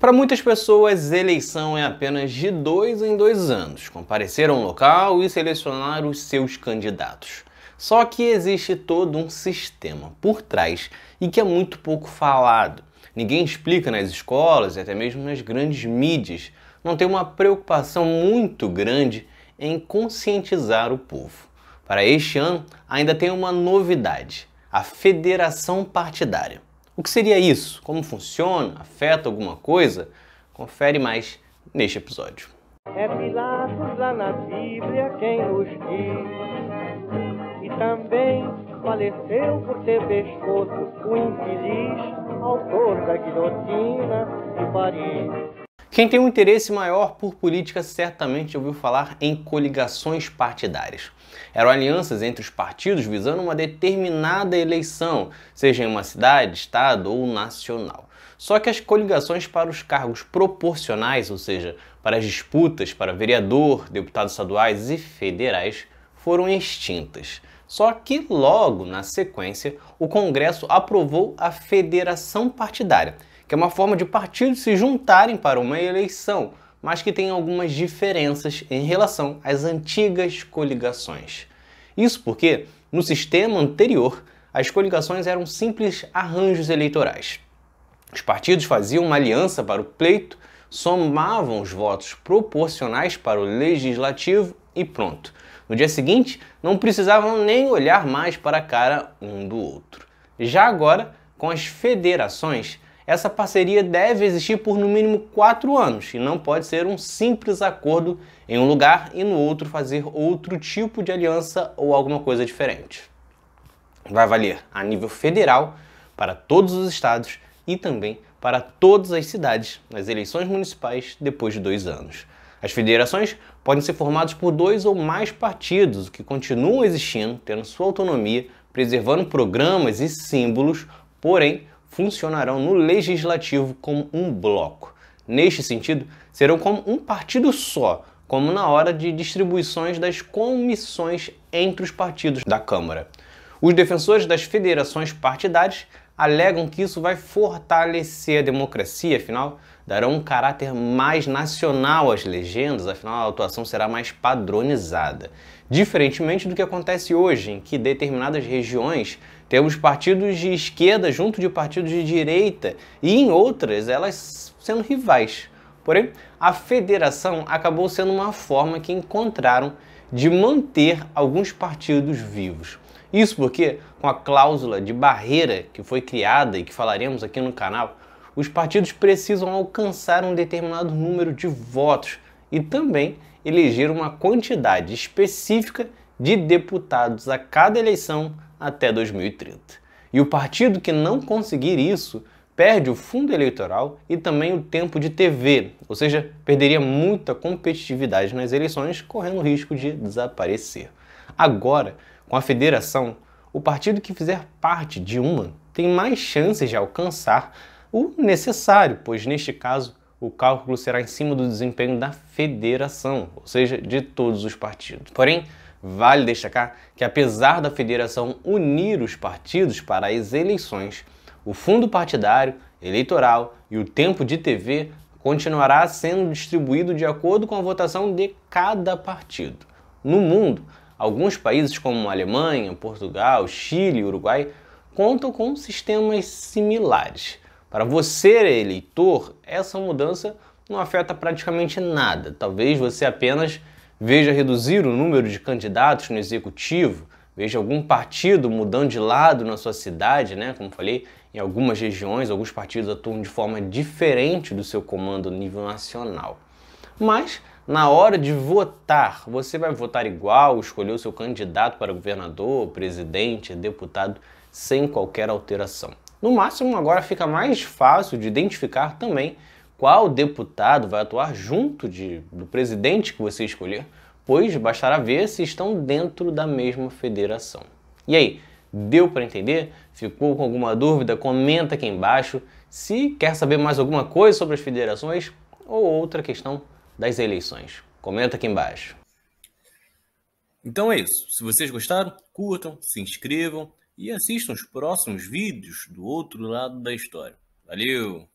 Para muitas pessoas, eleição é apenas de dois em dois anos, comparecer a um local e selecionar os seus candidatos. Só que existe todo um sistema por trás e que é muito pouco falado. Ninguém explica nas escolas e até mesmo nas grandes mídias. Não tem uma preocupação muito grande em conscientizar o povo. Para este ano, ainda tem uma novidade: a federação partidária. O que seria isso? Como funciona? Afeta alguma coisa? Confere mais neste episódio. É Pilatos lá na Bíblia quem nos diz. E também faleceu por ter pescoço o infeliz autor da guilhotina de Paris. Quem tem um interesse maior por política certamente ouviu falar em coligações partidárias. Eram alianças entre os partidos visando uma determinada eleição, seja em uma cidade, estado ou nacional. Só que as coligações para os cargos proporcionais, ou seja, para as disputas para vereador, deputados estaduais e federais, foram extintas. Só que logo na sequência, o Congresso aprovou a federação partidária que é uma forma de partidos se juntarem para uma eleição, mas que tem algumas diferenças em relação às antigas coligações. Isso porque, no sistema anterior, as coligações eram simples arranjos eleitorais. Os partidos faziam uma aliança para o pleito, somavam os votos proporcionais para o legislativo e pronto. No dia seguinte, não precisavam nem olhar mais para a cara um do outro. Já agora, com as federações, essa parceria deve existir por no mínimo quatro anos e não pode ser um simples acordo em um lugar e no outro fazer outro tipo de aliança ou alguma coisa diferente. Vai valer a nível federal para todos os estados e também para todas as cidades nas eleições municipais depois de dois anos. As federações podem ser formadas por dois ou mais partidos, que continuam existindo, tendo sua autonomia, preservando programas e símbolos, porém funcionarão no legislativo como um bloco. Neste sentido, serão como um partido só, como na hora de distribuições das comissões entre os partidos da Câmara. Os defensores das federações partidárias alegam que isso vai fortalecer a democracia, afinal, darão um caráter mais nacional às legendas, afinal, a atuação será mais padronizada. Diferentemente do que acontece hoje, em que determinadas regiões temos partidos de esquerda junto de partidos de direita e em outras elas sendo rivais. Porém, a federação acabou sendo uma forma que encontraram de manter alguns partidos vivos. Isso porque, com a cláusula de barreira que foi criada e que falaremos aqui no canal, os partidos precisam alcançar um determinado número de votos e também eleger uma quantidade específica de deputados a cada eleição até 2030. E o partido que não conseguir isso perde o fundo eleitoral e também o tempo de TV, ou seja, perderia muita competitividade nas eleições, correndo o risco de desaparecer. Agora, com a federação, o partido que fizer parte de uma tem mais chances de alcançar o necessário, pois neste caso o cálculo será em cima do desempenho da federação, ou seja, de todos os partidos. Porém, Vale destacar que, apesar da federação unir os partidos para as eleições, o fundo partidário, eleitoral e o tempo de TV continuará sendo distribuído de acordo com a votação de cada partido. No mundo, alguns países como Alemanha, Portugal, Chile e Uruguai contam com sistemas similares. Para você, eleitor, essa mudança não afeta praticamente nada. Talvez você apenas veja reduzir o número de candidatos no executivo, veja algum partido mudando de lado na sua cidade, né? Como falei, em algumas regiões, alguns partidos atuam de forma diferente do seu comando nível nacional. Mas na hora de votar, você vai votar igual, escolher o seu candidato para governador, presidente, deputado, sem qualquer alteração. No máximo, agora fica mais fácil de identificar também qual deputado vai atuar junto de, do presidente que você escolher, pois bastará ver se estão dentro da mesma federação. E aí, deu para entender? Ficou com alguma dúvida? Comenta aqui embaixo. Se quer saber mais alguma coisa sobre as federações ou outra questão das eleições, comenta aqui embaixo. Então é isso. Se vocês gostaram, curtam, se inscrevam e assistam os próximos vídeos do outro lado da história. Valeu!